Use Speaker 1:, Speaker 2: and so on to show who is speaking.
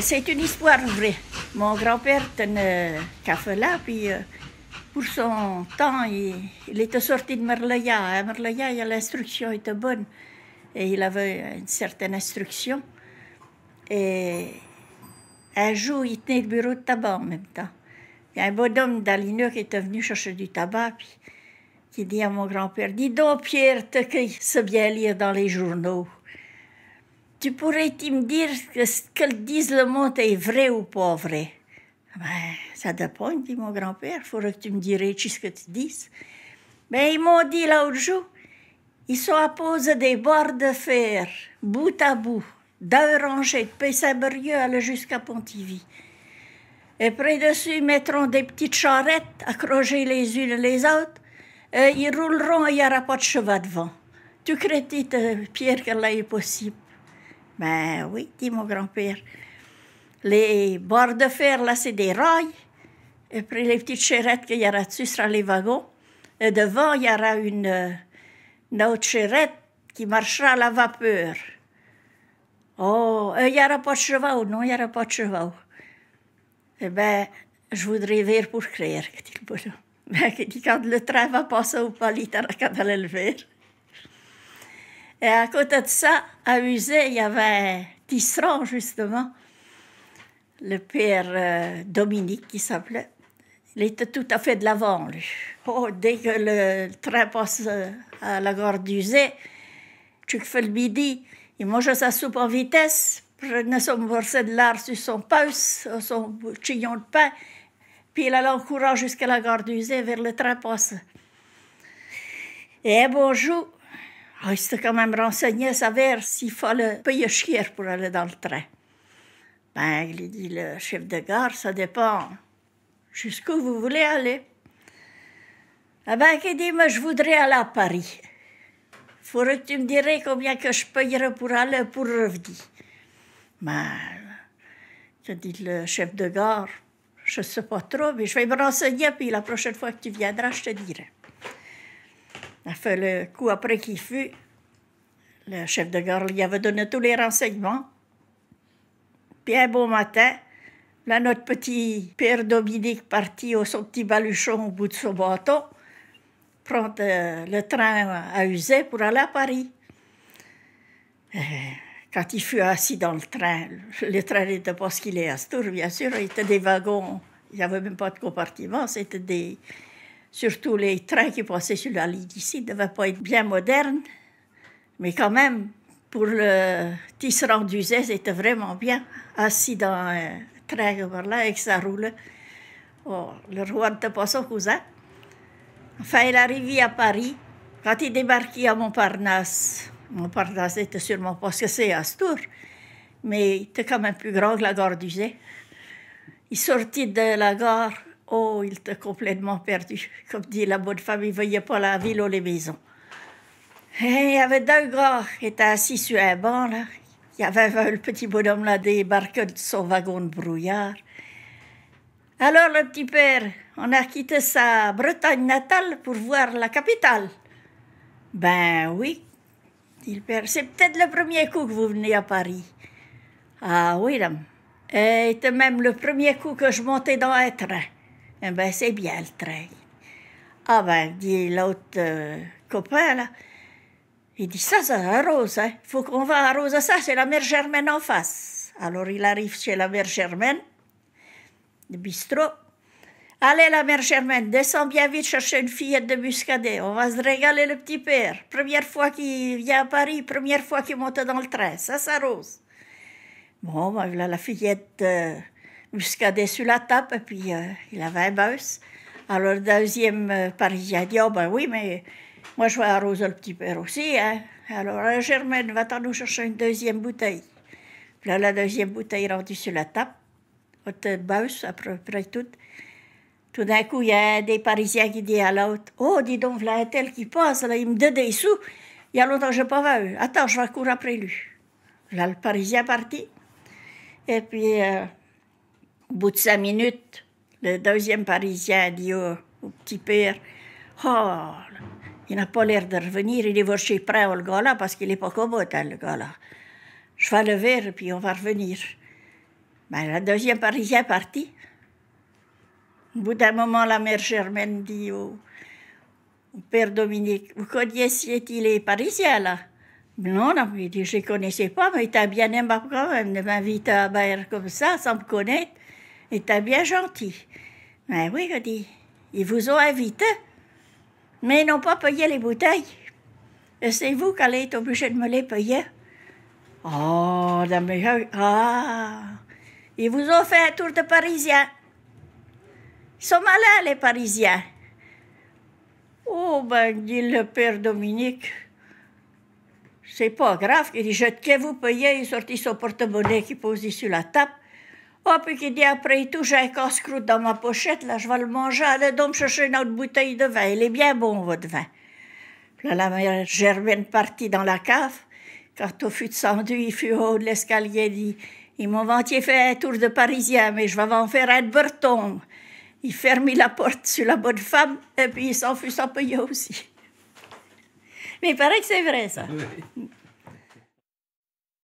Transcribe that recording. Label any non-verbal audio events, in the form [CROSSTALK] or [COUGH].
Speaker 1: C'est une histoire vraie. Mon grand-père tenait café là, puis euh, pour son temps, il, était sorti de Merleya. À Merleya, l'instruction était bonne et il avait une certaine instruction. Et un jour, il tenait le bureau de tabac en même temps. Il y a un bonhomme d'Alineux qui était venu chercher du tabac, puis qui dit à mon grand-père Dis donc, Pierre, tu sais bien lire dans les journaux tu pourrais-tu me dire que ce que disent le monde est vrai ou pas vrai ben, Ça dépend, dit mon grand-père, il faudrait que tu me dirais ce que tu dises. Ben, » Mais ils m'ont dit l'autre jour, ils sont à pose des bords de fer, bout à bout, rangé, de saint aller jusqu'à Pontivy. Et près dessus, ils mettront des petites charrettes accrochées les unes les autres. Et ils rouleront et il n'y aura pas de cheval devant. Tu crédites, euh, Pierre, que là est possible. Ben oui, dit mon grand-père. Les barres de fer, là, c'est des rails. Et puis les petites charrettes qu'il y aura dessus sera les wagons. Et devant, il y aura une, autre charrette qui marchera à la vapeur. Oh, euh, il n'y aura pas de cheval, non, il n'y aura pas de cheval. Eh bien, je voudrais vivre pour créer, [LAUGHS] dit le bonhomme. Mais ben, quand le train va passer au palais, il n'y aura qu'à le faire. Et à côté de ça, à Usé, il y avait Tisserand, justement, le père euh, Dominique qui s'appelait. Il était tout à fait de l'avant, lui. Oh, dès que le train passe euh, à la gare d'usée, tu fais le midi, il mange sa soupe en vitesse, prenait son morceau de l'art sur son pouce, son chignon de pain, puis il allait en courant jusqu'à la gare d'usée, vers le train passe. Et bonjour. Ah, il s'est quand même renseigné sa savoir s'il fallait payer cher pour aller dans le train. Ben, il dit, le chef de gare, ça dépend jusqu'où vous voulez aller. Ah ben, il dit, moi, je voudrais aller à Paris. Faudrait que tu me dirais combien que je payerais pour aller, pour revenir. Ben, il dit, le chef de gare, je sais pas trop, mais je vais me renseigner, puis la prochaine fois que tu viendras, je te dirai fait le coup après qu'il fut, le chef de gare lui avait donné tous les renseignements. Puis un beau matin, là, notre petit père Dominique partit au son petit baluchon au bout de son bateau, prendre euh, le train à Uzet pour aller à Paris. Euh, quand il fut assis dans le train, le train n'était pas ce qu'il est à tour, bien sûr, il était des wagons, il n'y avait même pas de compartiment, c'était des, Surtout les trains qui passaient sur la ligne ici ne devaient pas être bien modernes, mais quand même, pour le tisserand d'Uzès, c'était vraiment bien. Assis dans un train comme là, roule Oh, le roi n'était pas son cousin. Enfin, il arrivait à Paris. Quand il débarquait à Montparnasse, Montparnasse était sûrement pas ce que c'est à tour, mais il était quand même plus grand que la gare d'Uzès. Il sortit de la gare Oh, il t'a complètement perdu. Comme dit la bonne femme, il voyait pas la ville ou les maisons. Et il y avait deux gars qui assis sur un banc, là. Il y avait le petit bonhomme, là, débarqué de son wagon de brouillard. Alors, le petit père, on a quitté sa Bretagne natale pour voir la capitale. Ben oui, dit le père, c'est peut-être le premier coup que vous venez à Paris. Ah oui, dame. Et c'était même le premier coup que je montais dans un train. Eh ben, c'est bien le train. Ah ben, dit l'autre euh, copain, là. Il dit, ça, ça arrose, Il hein. Faut qu'on va arroser ça, c'est la mère Germaine en face. Alors, il arrive chez la mère Germaine, le bistrot. Allez, la mère Germaine, descend bien vite chercher une fillette de muscadet. On va se régaler le petit père. Première fois qu'il vient à Paris, première fois qu'il monte dans le train. Ça, ça rose. Bon, ben, voilà la fillette... Euh, jusqu'à dessus la table, puis euh, il avait un bus. Alors, le deuxième euh, Parisien dit oh, ben oui, mais moi, je vais arroser le petit père aussi. Hein. Alors, euh, Germaine, va-t'en nous chercher une deuxième bouteille. là, la deuxième bouteille rendue sur la table, votre bus, peu près tout. Tout d'un coup, il y a des Parisiens qui disent à l'autre Oh, dis donc, là, un tel qui passe, là, il me donne des sous. Il y a longtemps que je n'ai pas vu. Attends, je vais courir après lui. Là, le Parisien est parti. Et puis. Au bout de cinq minutes, le deuxième Parisien dit oh, au petit père Oh, il n'a pas l'air de revenir, il est chez Prêt, oh, le gars-là, parce qu'il n'est pas commode, hein, le gars-là. Je vais le verre, puis on va revenir. Ben, le deuxième Parisien est parti. Au bout d'un moment, la mère Germaine dit oh, au, père Dominique Vous connaissiez-il les Parisiens, là non, non, je ne connaissais pas, mais il un bien aimé quand même de m'inviter à Baer comme ça, sans me connaître. Il était bien gentil. mais ben oui, je dit, ils vous ont invité, mais ils n'ont pas payé les bouteilles. Et c'est vous qui allez être obligé de me les payer. Oh, dame, ah, ils vous ont fait un tour de Parisien. Ils sont malins, les Parisiens. Oh, ben, dit le père Dominique, c'est pas grave. Il dit, je que vous payez, il sortit son porte-monnaie qui posait sur la table. Oh, puis qui dit après tout, j'ai un casse-croûte dans ma pochette, là, je vais le manger, allez donc chercher une autre bouteille de vin, il est bien bon votre vin. là, la mère Germaine partit dans la cave. Quand au fut descendu, il fut au haut de l'escalier, dit Ils m'ont ventier fait un tour de parisien, mais je vais en faire un de Il fermit la porte sur la bonne femme, et puis il s'en fut sans payer aussi. Mais il paraît que c'est vrai, ça.